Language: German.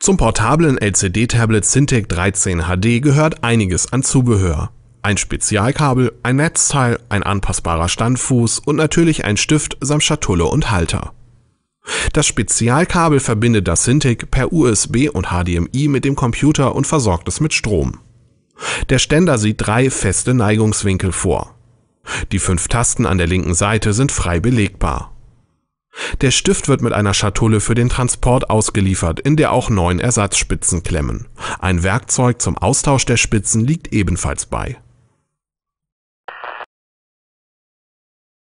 Zum portablen LCD-Tablet Cintiq 13 HD gehört einiges an Zubehör. Ein Spezialkabel, ein Netzteil, ein anpassbarer Standfuß und natürlich ein Stift samt Schatulle und Halter. Das Spezialkabel verbindet das Cintiq per USB und HDMI mit dem Computer und versorgt es mit Strom. Der Ständer sieht drei feste Neigungswinkel vor. Die fünf Tasten an der linken Seite sind frei belegbar. Der Stift wird mit einer Schatulle für den Transport ausgeliefert, in der auch neun Ersatzspitzen klemmen. Ein Werkzeug zum Austausch der Spitzen liegt ebenfalls bei